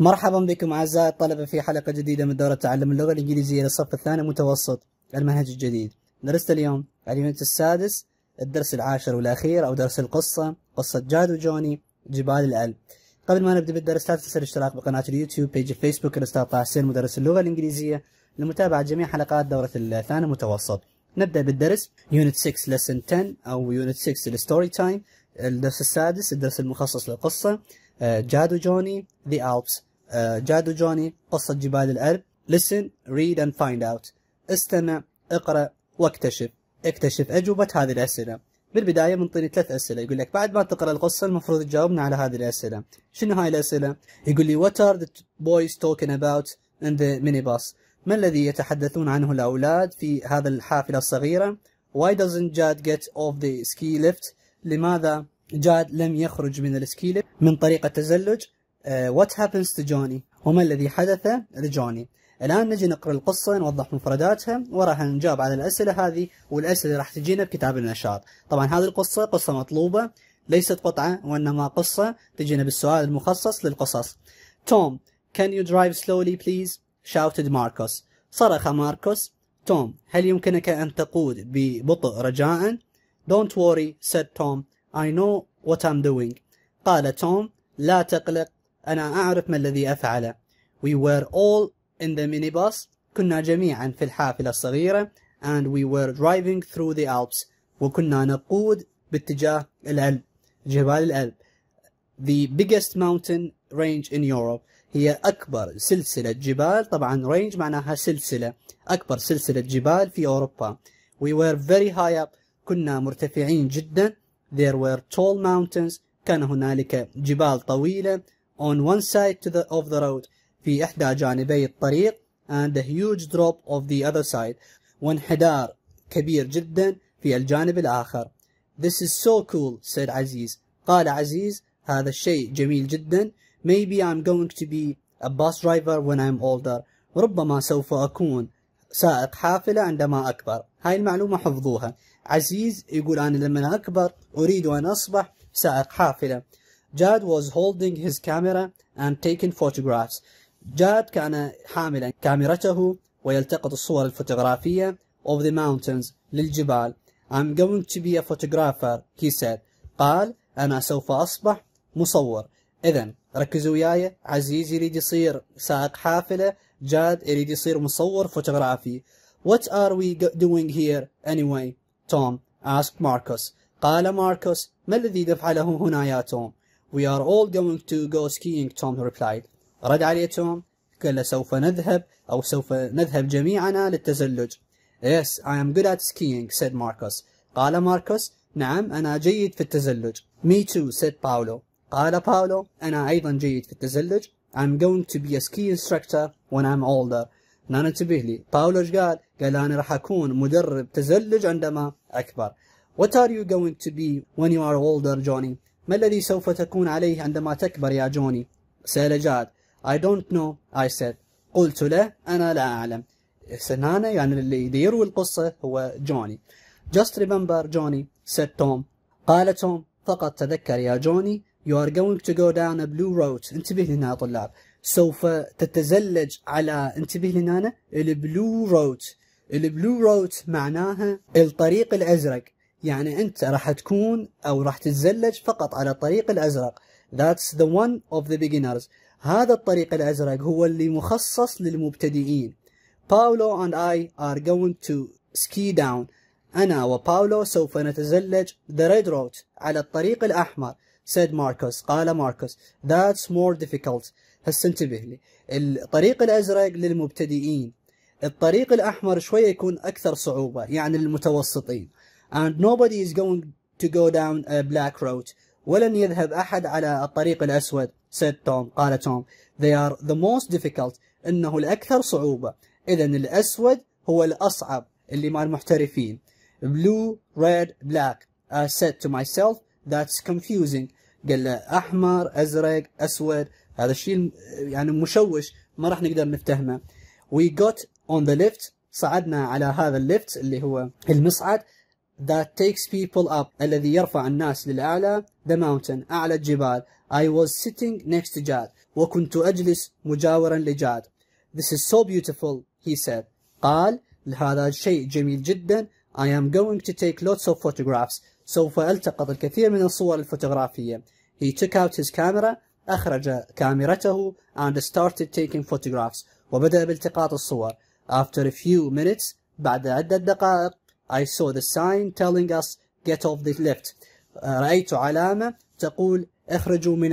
مرحبا بكم أعزائي الطلبة في حلقة جديدة من دورة تعلم اللغة الإنجليزية للصف الثاني متوسط المنهج الجديد درست اليوم اليونت السادس الدرس العاشر والأخير أو درس القصة قصة جاد وجوني جبال الألب قبل ما نبدأ بالدرس لا تنسى الاشتراك بقناة اليوتيوب بيج الفيسبوك الأستاذ طه حسين مدرس اللغة الإنجليزية لمتابعة جميع حلقات دورة الثاني متوسط نبدأ بالدرس يونت 6 لسن 10 أو يونت 6 الستوري تايم الدرس السادس الدرس المخصص للقصة آه، جاد وجوني ذا ألبس آه، جادو جوني قصة جبال الألب listen read and find out استمع اقرأ واكتشف اكتشف أجوبة هذه الأسئلة بالبداية منطيني ثلاث أسئلة يقول لك بعد ما تقرأ القصة المفروض تجاوبنا على هذه الأسئلة شنو هاي الأسئلة؟ يقول لي what are the boys talking about in the minibus ما الذي يتحدثون عنه الأولاد في هذا الحافلة الصغيرة why doesn't Jad get off the ski lift لماذا جاد لم يخرج من السكيلب من طريق التزلج وات هابنز تو جوني وما الذي حدث لجوني الآن نجي نقرأ القصة نوضح مفرداتها وراح نجاوب على الأسئلة هذه والأسئلة راح تجينا بكتاب النشاط طبعا هذه القصة قصة مطلوبة ليست قطعة وإنما قصة تجينا بالسؤال المخصص للقصص توم can you drive slowly please shouted ماركوس صرخ ماركوس توم هل يمكنك أن تقود ببطء رجاء don't worry said Tom I know what I'm doing قال توم لا تقلق أنا أعرف ما الذي أفعله We were all in the minibus كنا جميعا في الحافلة الصغيرة and we were driving through the Alps وكنا نقود باتجاه الألب جبال الألب the biggest mountain range in Europe هي أكبر سلسلة جبال طبعا range معناها سلسلة أكبر سلسلة جبال في أوروبا we were very high up كنا مرتفعين جدا there were tall mountains كان هنالك جبال طويلة on one side to the, of the road في إحدى جانبي الطريق and a huge drop of the other side وانحدار كبير جدا في الجانب الآخر This is so cool said عزيز قال عزيز هذا الشيء جميل جدا Maybe I'm going to be a bus driver when I'm older ربما سوف أكون سائق حافلة عندما أكبر هاي المعلومة حفظوها عزيز يقول أنا لما أكبر أريد أن أصبح سائق حافلة جاد was holding his camera and taking photographs. جاد كان حاملا كاميرته ويلتقط الصور الفوتوغرافية of the mountains للجبال. I'm going to be a photographer, he said. قال أنا سوف أصبح مصور. إذا ركزوا وياي عزيز يريد يصير سائق حافلة جاد يريد يصير مصور فوتوغرافي. What are we doing here anyway? Tom asked Marcus. قال ماركوس ما الذي دفعله هنا يا توم؟ We are all going to go skiing, Tom replied. رد عليه توم قال سوف نذهب أو سوف نذهب جميعنا للتزلج. Yes, I am good at skiing, said Marcus. قال ماركوس نعم أنا جيد في التزلج. Me too, said Paolo. قال باولو أنا أيضا جيد في التزلج. I'm going to be a ski instructor when I'm older. نانا انتبه لي باولو ايش قال؟ قال أنا راح أكون مدرب تزلج عندما أكبر. What are you going to be when you are older, Johnny? ما الذي سوف تكون عليه عندما تكبر يا جوني؟ سأل جاد I don't know I said قلت له أنا لا أعلم سنانة يعني اللي يروي القصة هو جوني Just remember جوني said توم قال توم فقط تذكر يا جوني You are going to go down a blue road انتبه هنا يا طلاب سوف تتزلج على انتبه لنا البلو روت البلو روت معناها الطريق الازرق يعني أنت راح تكون أو راح تتزلج فقط على الطريق الأزرق That's the one of the beginners هذا الطريق الأزرق هو اللي مخصص للمبتدئين Paolo and I are going to ski down أنا وباولو سوف نتزلج the red road على الطريق الأحمر said ماركوس قال ماركوس that's more difficult هسه انتبه لي الطريق الأزرق للمبتدئين الطريق الأحمر شوية يكون أكثر صعوبة يعني للمتوسطين and nobody is going to go down a black road ولن يذهب أحد على الطريق الأسود said Tom قال توم they are the most difficult إنه الأكثر صعوبة إذا الأسود هو الأصعب اللي مع المحترفين blue red black I said to myself that's confusing قال له أحمر أزرق أسود هذا الشيء يعني مشوش ما راح نقدر نفتهمه we got on the lift صعدنا على هذا الليفت اللي هو المصعد that takes people up الذي يرفع الناس للأعلى the mountain أعلى الجبال I was sitting next to Jad وكنت أجلس مجاورا لجاد This is so beautiful he said قال لهذا الشيء جميل جدا I am going to take lots of photographs سوف ألتقط الكثير من الصور الفوتوغرافية He took out his camera أخرج كاميرته and started taking photographs وبدأ بالتقاط الصور After a few minutes بعد عدة دقائق I saw the sign telling us get off the lift. رأيت علامة تقول اخرجوا من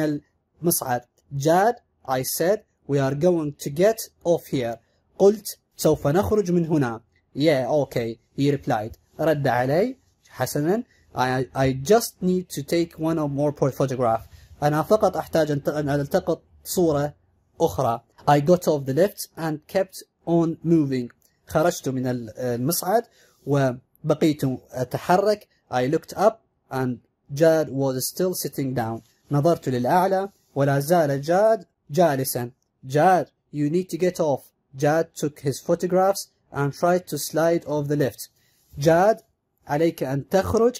المصعد جاد I said we are going to get off here قلت سوف نخرج من هنا yeah okay he replied رد علي حسنا I, I just need to take one or more photograph أنا فقط أحتاج أن ألتقط صورة أخرى I got off the lift and kept on moving خرجت من المصعد وبقيت أتحرك I looked up and Jad was still sitting down نظرت للأعلى ولا زال جاد جالسا Jad you need to get off Jad took his photographs and tried to slide off the lift جاد عليك أن تخرج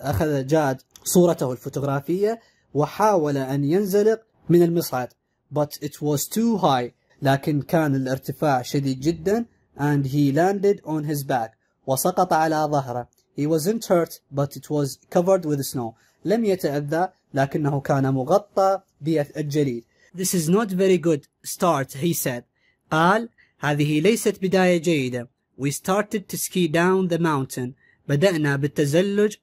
أخذ جاد صورته الفوتوغرافية وحاول أن ينزلق من المصعد but it was too high لكن كان الارتفاع شديد جدا and he landed on his back وسقط على ظهره He wasn't hurt but it was covered with snow لم يتأذى لكنه كان مغطى بالجليد This is not very good start he said قال هذه ليست بداية جيدة We started to ski down the mountain بدأنا بالتزلج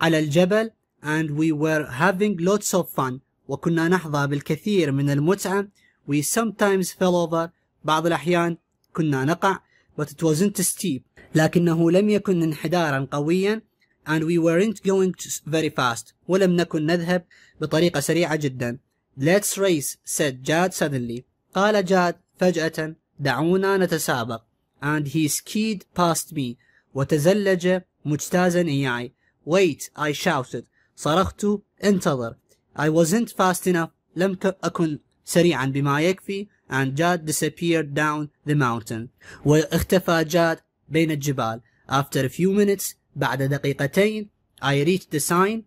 على الجبل and we were having lots of fun وكنا نحظى بالكثير من المتعة We sometimes fell over بعض الأحيان كنا نقع وتتوازنت steep لكنه لم يكن انحدارا قويا and we weren't going very fast ولم نكن نذهب بطريقة سريعة جدا let's race said جاد suddenly قال جاد فجأة دعونا نتسابق and he skied past me وتزلج مجتازا إياي wait I shouted صرخت انتظر I wasn't fast enough لم أكن سريعا بما يكفي and Jad disappeared down the mountain واختفى جاد بين الجبال after a few minutes بعد دقيقتين I reached the sign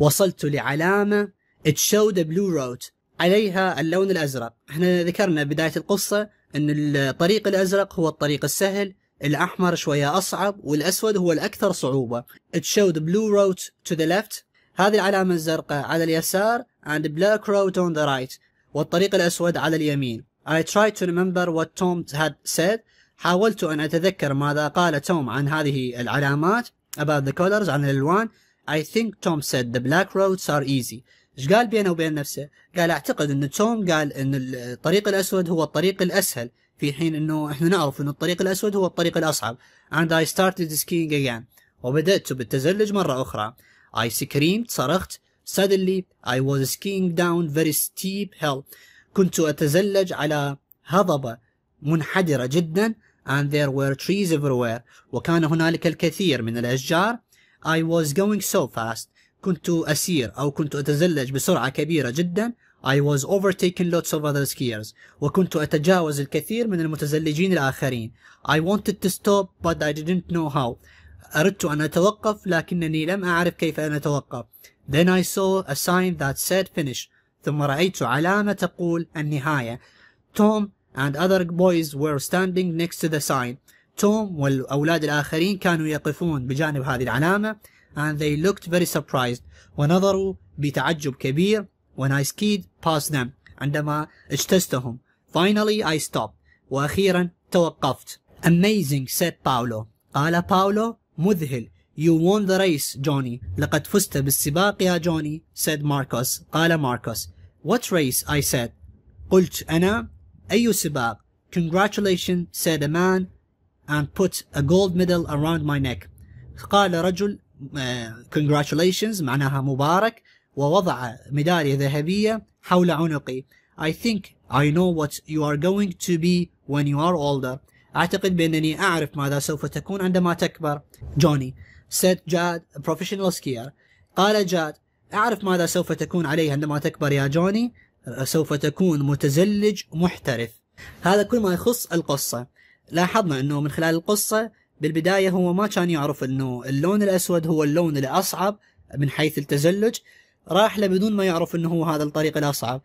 وصلت لعلامة it showed a blue road عليها اللون الأزرق احنا ذكرنا بداية القصة أن الطريق الأزرق هو الطريق السهل الأحمر شوية أصعب والأسود هو الأكثر صعوبة it showed blue road to the left هذه العلامة الزرقاء على اليسار and black road on the right والطريق الأسود على اليمين I tried to remember what Tom had said. حاولت أن أتذكر ماذا قال توم عن هذه العلامات about the colors عن الألوان. I think Tom said the black roads are easy. ايش قال بينه وبين نفسه؟ قال اعتقد ان توم قال ان الطريق الاسود هو الطريق الاسهل في حين انه احنا نعرف ان الطريق الاسود هو الطريق الاصعب. And I started skiing again. وبدأت بالتزلج مرة أخرى. I screamed صرخت. Suddenly I was skiing down very steep hill. كنت أتزلج على هضبة منحدرة جدا and there were trees everywhere وكان هنالك الكثير من الأشجار I was going so fast كنت أسير أو كنت أتزلج بسرعة كبيرة جدا I was overtaking lots of other skiers وكنت أتجاوز الكثير من المتزلجين الآخرين I wanted to stop but I didn't know how أردت أن أتوقف لكنني لم أعرف كيف أن أتوقف Then I saw a sign that said finish ثم رأيت علامة تقول النهاية توم and other boys were standing next to the sign توم والأولاد الآخرين كانوا يقفون بجانب هذه العلامة and they looked very surprised ونظروا بتعجب كبير when I skied past them عندما اجتزتهم finally I stopped وأخيرا توقفت amazing said باولو قال باولو مذهل You won the race, Johnny. لقد فزت بالسباق يا جوني, said Marcus. قال ماركوس. What race? I said. قلت أنا أي سباق? Congratulations, said a man and put a gold medal around my neck. قال رجل uh, congratulations معناها مبارك ووضع ميدالية ذهبية حول عنقي. I think I know what you are going to be when you are older. أعتقد بأنني أعرف ماذا سوف تكون عندما تكبر. جوني سيت جاد بروفيشنال سكير قال جاد أعرف ماذا سوف تكون عليه عندما تكبر يا جوني سوف تكون متزلج محترف هذا كل ما يخص القصة لاحظنا أنه من خلال القصة بالبداية هو ما كان يعرف أنه اللون الأسود هو اللون الأصعب من حيث التزلج راح له بدون ما يعرف أنه هو هذا الطريق الأصعب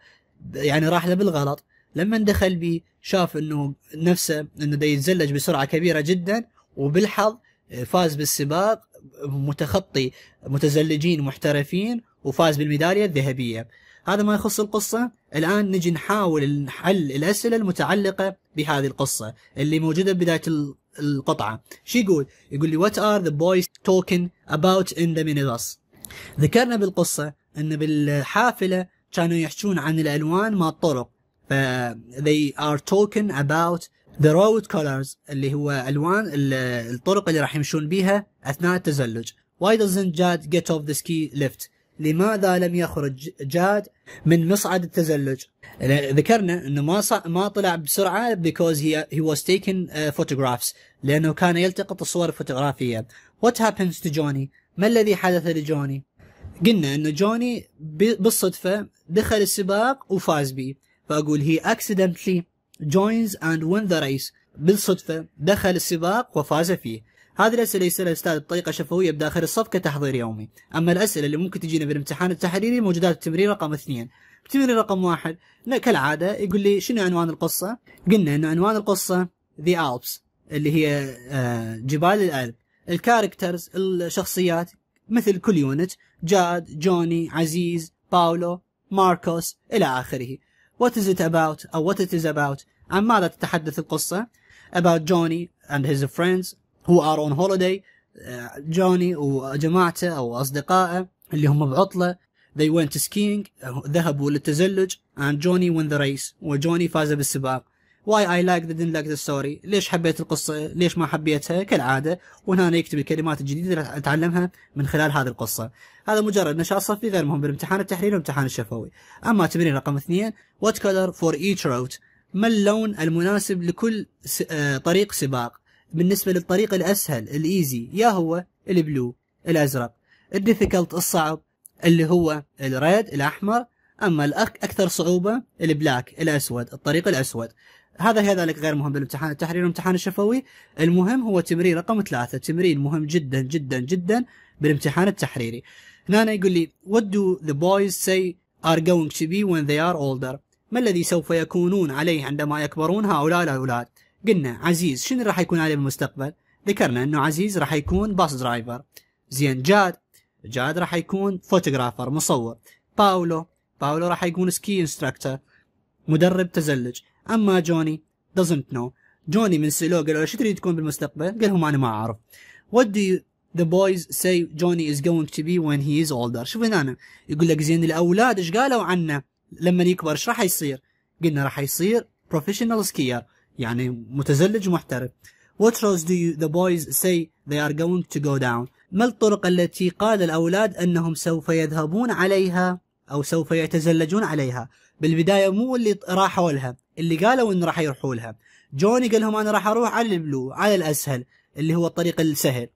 يعني راح له بالغلط لما دخل بي شاف أنه نفسه أنه يتزلج بسرعة كبيرة جدا وبالحظ فاز بالسباق متخطي متزلجين محترفين وفاز بالميداليه الذهبيه هذا ما يخص القصه الان نجي نحاول نحل الاسئله المتعلقه بهذه القصه اللي موجوده ببدايه القطعه شو يقول يقول لي what are the boys talking about in the minibus ذكرنا بالقصه ان بالحافله كانوا يحجون عن الالوان مال الطرق ف they are talking about ذا روت كولرز اللي هو الوان الطرق اللي راح يمشون بيها اثناء التزلج Why doesn't Jad get off the ski lift لماذا لم يخرج جاد من مصعد التزلج ذكرنا انه ما صع... ما طلع بسرعه because he, he was taking uh, photographs لانه كان يلتقط الصور الفوتوغرافيه what happens to Johnny ما الذي حدث لجوني قلنا انه جوني ب... بالصدفه دخل السباق وفاز به فاقول هي accidentally joins and win the race بالصدفة دخل السباق وفاز فيه هذه الأسئلة يسألها الأستاذ بطريقة شفوية بداخل الصف كتحضير يومي أما الأسئلة اللي ممكن تجينا بالامتحان التحريري موجودات التمرين رقم اثنين التمرين رقم واحد كالعادة يقول لي شنو عنوان القصة قلنا أن عنوان القصة The Alps اللي هي آه، جبال الألب الكاركترز الشخصيات مثل كل يونت جاد جوني عزيز باولو ماركوس إلى آخره What is it about أو what it is about عن ماذا تتحدث القصة about Johnny and his friends who are on holiday جوني uh, وجماعته أو أصدقائه اللي هم بعطلة they went skiing ذهبوا للتزلج and Johnny won the race وجوني فاز بالسباق why I like the didn't like the story ليش حبيت القصة ليش ما حبيتها كالعادة وهنا يكتب الكلمات الجديدة اللي أتعلمها من خلال هذه القصة هذا مجرد نشاط صفي غير مهم بالامتحان التحليل والامتحان الشفوي أما تمرين رقم اثنين what color for each route ما اللون المناسب لكل آه، طريق سباق بالنسبة للطريق الأسهل الإيزي يا هو البلو الأزرق الديفيكلت الصعب اللي هو الريد الأحمر أما الأكثر صعوبة البلاك الأسود الطريق الأسود هذا هي ذلك غير مهم بالامتحان التحرير والامتحان الشفوي المهم هو تمرين رقم ثلاثة تمرين مهم جدا جدا جدا بالامتحان التحريري هنا يقول لي what do the boys say are going to be when they are older ما الذي سوف يكونون عليه عندما يكبرون هؤلاء الأولاد قلنا عزيز شنو راح يكون عليه بالمستقبل ذكرنا أنه عزيز راح يكون باص درايفر زين جاد جاد راح يكون فوتوغرافر مصور باولو باولو راح يكون سكي انستراكتور مدرب تزلج اما جوني doesn't know جوني من سلو قالوا شو تريد تكون بالمستقبل؟ قال لهم انا ما اعرف what do you the boys say Johnny is going to be when he is older شوف هنا أنا. يقول لك زين الاولاد ايش قالوا عنه؟ لما يكبر ايش راح يصير؟ قلنا راح يصير بروفيشنال سكير يعني متزلج محترف. What roads do you, the boys say they are going to go down؟ ما الطرق التي قال الأولاد أنهم سوف يذهبون عليها أو سوف يتزلجون عليها؟ بالبداية مو اللي راحوا لها، اللي قالوا انه راح يروحوا لها. جوني قال لهم أنا راح أروح على البلو، على الأسهل، اللي هو الطريق السهل.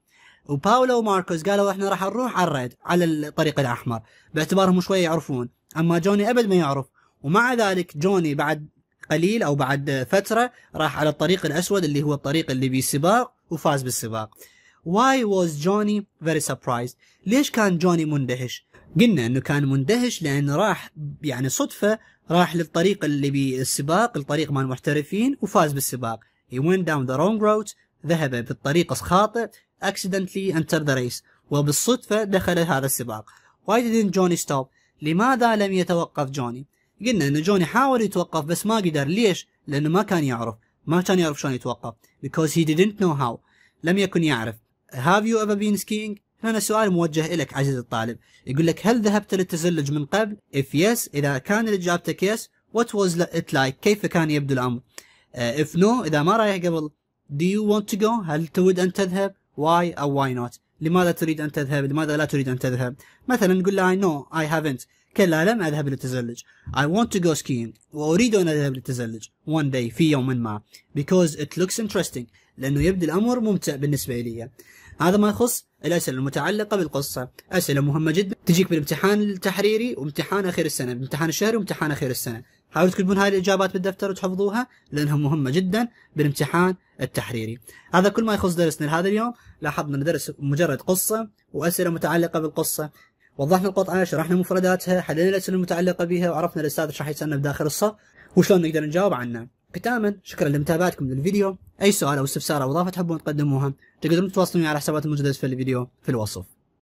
وباولو وماركوس قالوا احنا راح نروح على الريد على الطريق الاحمر باعتبارهم شويه يعرفون اما جوني ابد ما يعرف ومع ذلك جوني بعد قليل او بعد فتره راح على الطريق الاسود اللي هو الطريق اللي بيه سباق وفاز بالسباق Why was جوني very surprised ليش كان جوني مندهش قلنا انه كان مندهش لان راح يعني صدفه راح للطريق اللي بالسباق الطريق مال المحترفين وفاز بالسباق he went down the wrong route ذهب بالطريق الخاطئ accidentally entered the race وبالصدفة دخل هذا السباق why didn't Johnny stop لماذا لم يتوقف جوني قلنا ان جوني حاول يتوقف بس ما قدر ليش لانه ما كان يعرف ما كان يعرف شلون يتوقف because he didn't know how لم يكن يعرف have you ever been skiing هنا سؤال موجه لك عزيزي الطالب يقول لك هل ذهبت للتزلج من قبل if yes إذا كان إجابتك yes what was it like كيف كان يبدو الأمر uh, if no إذا ما رايح قبل do you want to go هل تود أن تذهب why أو why not لماذا تريد أن تذهب لماذا لا تريد أن تذهب مثلا قل له اي نو اي هافنت كلا لم أذهب للتزلج اي ونت تو جو skiing وأريد أن أذهب للتزلج one day في يوم ما بيكوز ات لوكس interesting لأنه يبدو الأمر ممتع بالنسبة لي هذا ما يخص الأسئلة المتعلقة بالقصة أسئلة مهمة جدا تجيك بالامتحان التحريري وامتحان اخر السنة امتحان الشهري وامتحان اخر السنة حاولوا تكتبون هاي الإجابات بالدفتر وتحفظوها لأنها مهمة جدا بالامتحان التحريري هذا كل ما يخص درسنا لهذا اليوم لاحظنا ان درس مجرد قصة وأسئلة متعلقة بالقصة وضحنا القطعة شرحنا مفرداتها حللنا الأسئلة المتعلقة بها وعرفنا الأستاذ ايش راح يسألنا بداخل الصف وشلون نقدر نجاوب عنه ختاما شكرا لمتابعتكم للفيديو اي سؤال او استفسار او اضافه تحبون تقدموها تقدرون تتواصلون على حسابات الموجوده في الفيديو في الوصف